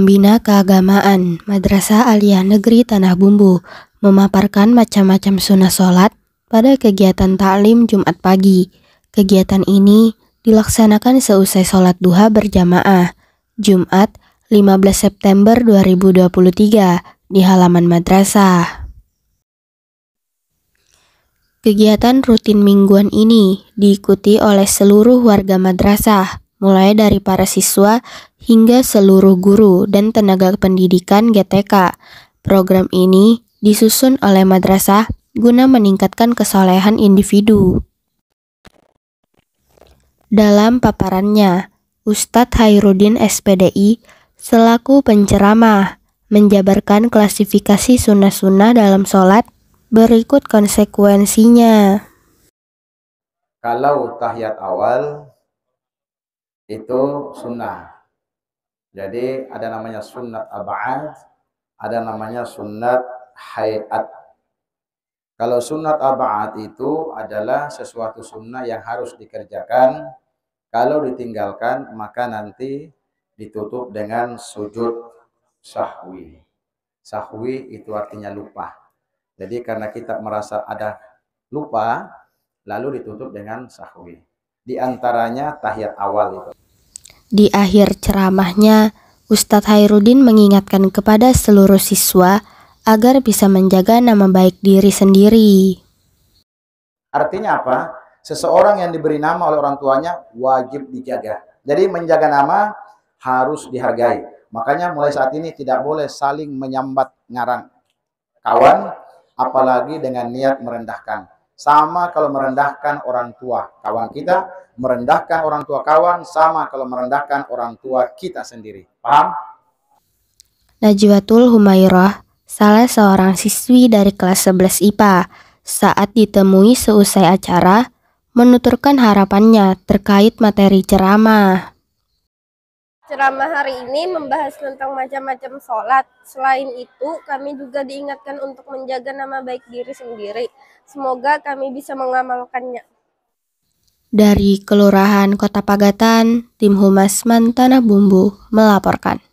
Pembina Keagamaan Madrasah Aliyah Negeri Tanah Bumbu memaparkan macam-macam sunnah sholat pada kegiatan taklim Jumat pagi. Kegiatan ini dilaksanakan seusai sholat duha berjamaah Jumat 15 September 2023 di halaman madrasah. Kegiatan rutin mingguan ini diikuti oleh seluruh warga madrasah mulai dari para siswa hingga seluruh guru dan tenaga pendidikan GTK. Program ini disusun oleh madrasah guna meningkatkan kesolehan individu. Dalam paparannya, Ustadz Hairudin SPDI selaku penceramah menjabarkan klasifikasi sunnah-sunnah dalam sholat berikut konsekuensinya. Kalau tahiyat awal itu sunnah. Jadi ada namanya sunnat abad, ada namanya sunnat hayat. Kalau sunnat abad itu adalah sesuatu sunnah yang harus dikerjakan. Kalau ditinggalkan maka nanti ditutup dengan sujud sahwi. Sahwi itu artinya lupa. Jadi karena kita merasa ada lupa, lalu ditutup dengan sahwi. Di antaranya tahiyat awal itu. Di akhir ceramahnya, Ustadz Hairudin mengingatkan kepada seluruh siswa agar bisa menjaga nama baik diri sendiri. Artinya apa? Seseorang yang diberi nama oleh orang tuanya wajib dijaga. Jadi menjaga nama harus dihargai. Makanya mulai saat ini tidak boleh saling menyambat ngarang kawan apalagi dengan niat merendahkan. Sama kalau merendahkan orang tua kawan kita, merendahkan orang tua kawan, sama kalau merendahkan orang tua kita sendiri. Paham? Najwatul Humairah, salah seorang siswi dari kelas 11 IPA, saat ditemui seusai acara, menuturkan harapannya terkait materi ceramah. Ceramah hari ini membahas tentang macam-macam sholat. Selain itu, kami juga diingatkan untuk menjaga nama baik diri sendiri. Semoga kami bisa mengamalkannya. Dari Kelurahan Kota Pagatan, Tim Humas Mantana Bumbu melaporkan.